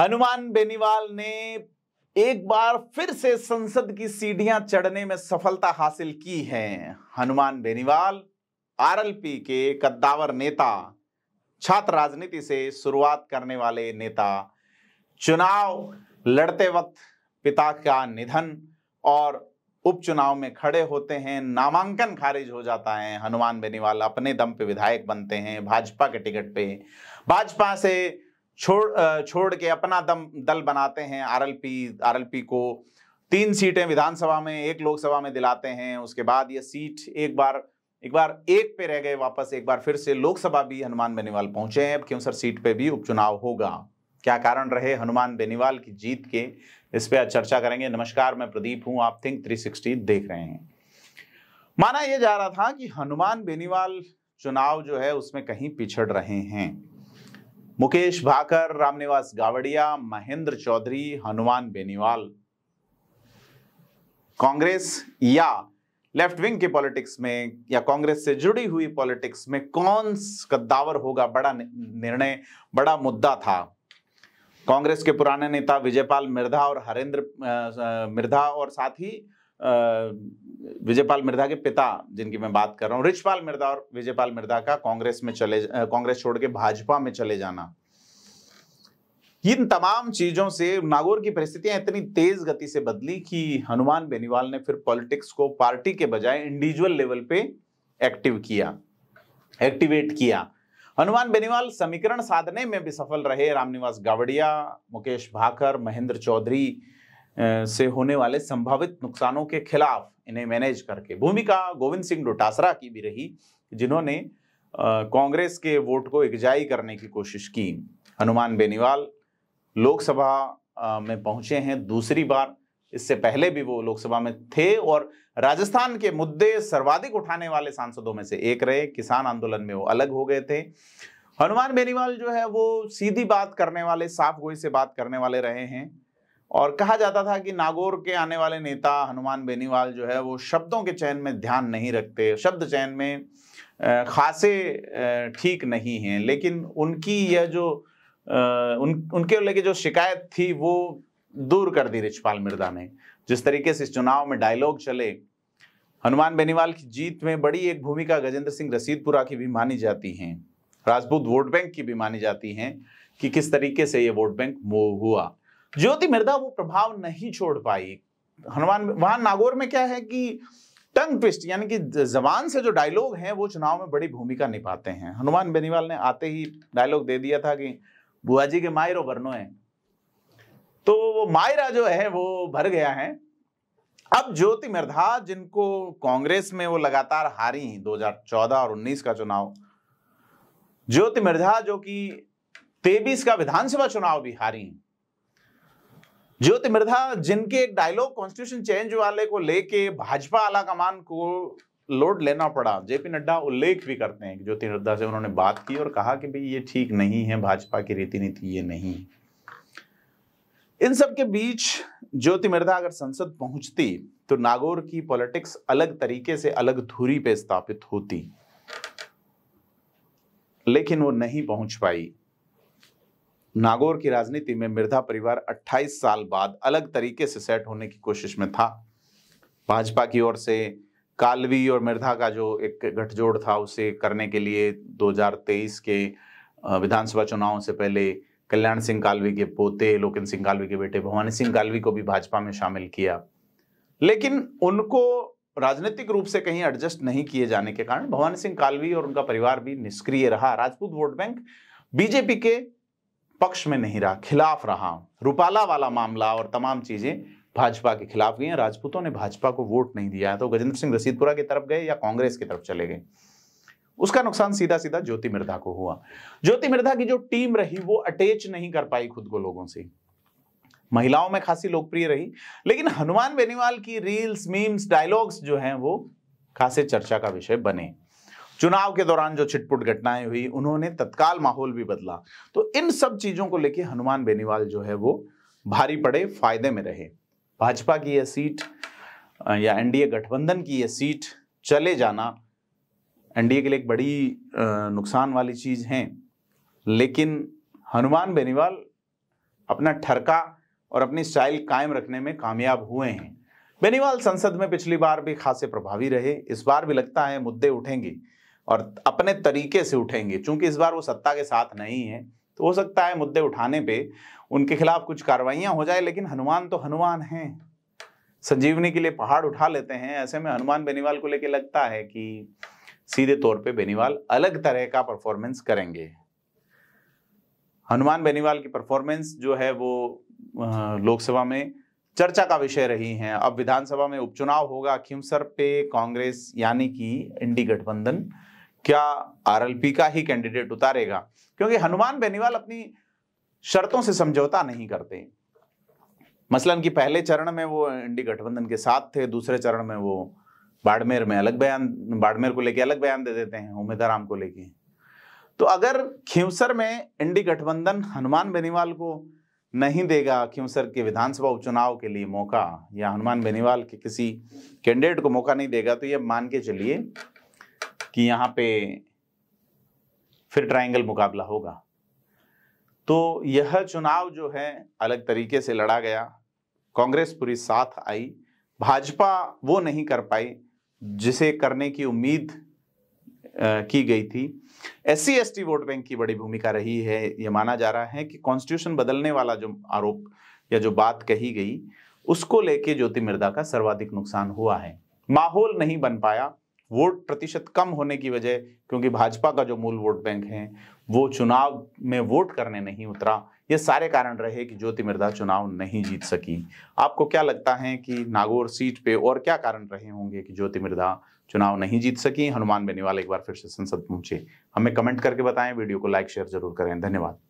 हनुमान बेनीवाल ने एक बार फिर से संसद की सीढ़ियां चढ़ने में सफलता हासिल की है हनुमान बेनीवाल आरएलपी के कद्दावर नेता छात्र राजनीति से शुरुआत करने वाले नेता चुनाव लड़ते वक्त पिता का निधन और उपचुनाव में खड़े होते हैं नामांकन खारिज हो जाता है हनुमान बेनीवाल अपने दम पे विधायक बनते हैं भाजपा के टिकट पे भाजपा से छोड़ छोड़ के अपना दम दल बनाते हैं आरएलपी आरएलपी को तीन सीटें विधानसभा में एक लोकसभा में दिलाते हैं उसके बाद ये सीट एक बार एक बार एक पे रह गए वापस एक बार फिर से लोकसभा भी हनुमान बेनीवाल पहुंचे हैं अब क्योंसर सीट पे भी उपचुनाव होगा क्या कारण रहे हनुमान बेनीवाल की जीत के इस पर आज चर्चा करेंगे नमस्कार मैं प्रदीप हूं आप थिंक सिक्सटी देख रहे हैं माना यह जा रहा था कि हनुमान बेनीवाल चुनाव जो है उसमें कहीं पिछड़ रहे हैं मुकेश भाकर रामनिवास गावड़िया महेंद्र चौधरी हनुमान बेनीवाल कांग्रेस या लेफ्ट विंग की पॉलिटिक्स में या कांग्रेस से जुड़ी हुई पॉलिटिक्स में कौन कद्दावर होगा बड़ा निर्णय बड़ा मुद्दा था कांग्रेस के पुराने नेता विजयपाल मिर्धा और हरेंद्र मिर्धा और साथ ही विजयपाल मिर्धा के पिता जिनकी मैं बात कर रहा हूँ रिचपाल मिर्धा और विजयपाल मिर्धा का कांग्रेस में चले कांग्रेस छोड़ के भाजपा में चले जाना इन तमाम चीजों से नागौर की परिस्थितियां इतनी तेज गति से बदली कि हनुमान बेनीवाल ने फिर पॉलिटिक्स को पार्टी के बजाय इंडिविजुअल लेवल पे एक्टिव किया एक्टिवेट किया हनुमान बेनीवाल समीकरण साधने में भी सफल रहे रामनिवास गावड़िया मुकेश भाकर महेंद्र चौधरी से होने वाले संभावित नुकसानों के खिलाफ इन्हें मैनेज करके भूमिका गोविंद सिंह डोटासरा की भी रही जिन्होंने कांग्रेस के वोट को एकजाई करने की कोशिश की हनुमान बेनीवाल लोकसभा में पहुंचे हैं दूसरी बार इससे पहले भी वो लोकसभा में थे और राजस्थान के मुद्दे सर्वाधिक उठाने वाले सांसदों में से एक रहे किसान आंदोलन में वो अलग हो गए थे हनुमान बेनीवाल जो है वो सीधी बात करने वाले साफ गोई से बात करने वाले रहे हैं और कहा जाता था कि नागौर के आने वाले नेता हनुमान बेनीवाल जो है वो शब्दों के चयन में ध्यान नहीं रखते शब्द चयन में खासे ठीक नहीं हैं लेकिन उनकी यह जो उन उनके लेके जो शिकायत थी वो दूर कर दी रिचपाल मिर्दा ने जिस तरीके से इस चुनाव में डायलॉग चले हनुमान बेनीवाल की जीत में बड़ी एक भूमिका गजेंद्र सिंह रसीदपुरा की भी मानी जाती हैं राजपूत वोट बैंक की भी मानी जाती हैं कि किस तरीके से ये वोट बैंक मूव हुआ ज्योति मृदा वो प्रभाव नहीं छोड़ पाई हनुमान वहां नागौर में क्या है कि टंग ट्विस्ट यानी कि जबान से जो डायलॉग हैं वो चुनाव में बड़ी भूमिका निभाते हैं हनुमान बेनीवाल ने आते ही डायलॉग दे दिया था कि बुआ जी के मायरो वर्णो है तो वो मायरा जो है वो भर गया है अब ज्योति मिर्धा जिनको कांग्रेस में वो लगातार हारी 2014 और 19 का चुनाव ज्योति मिर्धा जो कि 23 का विधानसभा चुनाव भी हारी ज्योति मिर्धा जिनके एक डायलॉग कॉन्स्टिट्यूशन चेंज वाले को लेके भाजपा आला कमान को लोड लेना पड़ा जेपी नड्डा उल्लेख भी करते हैं ज्योति नड्डा से उन्होंने बात की और कहा कि भाई ये ठीक नहीं है भाजपा की रीति नीति ये नहीं इन सब के बीच ज्योति मृधा अगर संसद पहुंचती तो नागौर की पॉलिटिक्स अलग तरीके से अलग धुरी पे स्थापित होती लेकिन वो नहीं पहुंच पाई नागौर की राजनीति में मिर्धा परिवार 28 साल बाद अलग तरीके से सेट होने की कोशिश में था भाजपा की ओर से कालवी और मिर्धा का जो एक गठजोड़ था उसे करने के लिए 2023 के विधानसभा चुनाव से पहले कल्याण सिंह कालवी के पोते लोकन सिंह कालवी के बेटे भवानी सिंह कालवी को भी भाजपा में शामिल किया लेकिन उनको राजनीतिक रूप से कहीं एडजस्ट नहीं किए जाने के कारण भवानी सिंह कालवी और उनका परिवार भी निष्क्रिय रहा राजपूत वोट बैंक बीजेपी के पक्ष में नहीं रहा खिलाफ रहा रूपाला वाला मामला और तमाम चीजें भाजपा के खिलाफ गई हैं राजपूतों ने भाजपा को वोट नहीं दिया तो गजेंद्र सिंह रसीदपुरा की तरफ गए या कांग्रेस की तरफ चले गए उसका नुकसान सीधा सीधा ज्योति मिर्धा को हुआ ज्योति मिर्धा की जो टीम रही वो अटैच नहीं कर पाई खुद को लोगों से महिलाओं में खासी लोकप्रिय रही लेकिन हनुमान बेनीवाल की रील्स मीम्स डायलॉग्स जो हैं वो खासे चर्चा का विषय बने चुनाव के दौरान जो छिटपुट घटनाएं हुई उन्होंने तत्काल माहौल भी बदला तो इन सब चीज़ों को लेके हनुमान बेनीवाल जो है वो भारी पड़े फायदे में रहे भाजपा की यह सीट या एनडीए गठबंधन की यह सीट चले जाना एनडीए के लिए एक बड़ी नुकसान वाली चीज़ है लेकिन हनुमान बेनीवाल अपना ठरका और अपनी स्टाइल कायम रखने में कामयाब हुए हैं बेनीवाल संसद में पिछली बार भी खासे प्रभावी रहे इस बार भी लगता है मुद्दे उठेंगे और अपने तरीके से उठेंगे चूंकि इस बार वो सत्ता के साथ नहीं है तो हो सकता है मुद्दे उठाने पे उनके खिलाफ कुछ कार्रवाइयां हो जाए लेकिन हनुमान तो हनुमान हैं संजीवनी के लिए पहाड़ उठा लेते हैं ऐसे में हनुमान बेनीवाल को लेकर लगता है कि सीधे तौर पे बेनीवाल अलग तरह का परफॉर्मेंस करेंगे हनुमान बेनीवाल की परफॉर्मेंस जो है वो लोकसभा में चर्चा का विषय रही है अब विधानसभा में उपचुनाव होगा खिमसर पे कांग्रेस यानी कि इंडी गठबंधन क्या आरएलपी का ही कैंडिडेट उतारेगा क्योंकि हनुमान बेनीवाल अपनी शर्तों से समझौता नहीं करते मसलन कि पहले चरण में वो इंडी गठबंधन के साथ थे दूसरे चरण में वो बाड़मेर में अलग बयान बाड़मेर को लेके अलग बयान दे देते हैं उम्मीदाराम को लेके तो अगर खींवसर में इंडी गठबंधन हनुमान बेनीवाल को नहीं देगा खिवसर के विधानसभा उपचुनाव के लिए मौका या हनुमान बेनीवाल के किसी कैंडिडेट को मौका नहीं देगा तो ये मान के चलिए कि यहाँ पे फिर ट्रायंगल मुकाबला होगा तो यह चुनाव जो है अलग तरीके से लड़ा गया कांग्रेस पूरी साथ आई भाजपा वो नहीं कर पाई जिसे करने की उम्मीद की गई थी S C S T vote bank की बड़ी भूमिका रही है यह माना जा रहा है कि कॉन्स्टिट्यूशन बदलने वाला जो आरोप या जो बात कही गई उसको लेके ज्योति मिर्दा का सर्वाधिक नुकसान हुआ है माहौल नहीं बन पाया वोट प्रतिशत कम होने की वजह क्योंकि भाजपा का जो मूल वोट बैंक है वो चुनाव में वोट करने नहीं उतरा ये सारे कारण रहे कि ज्योति मिर्धा चुनाव नहीं जीत सकी आपको क्या लगता है कि नागौर सीट पे और क्या कारण रहे होंगे कि ज्योति मिर्धा चुनाव नहीं जीत सकी हनुमान बेनीवाल एक बार फिर से संसद पहुंचे हमें कमेंट करके बताएं वीडियो को लाइक शेयर जरूर करें धन्यवाद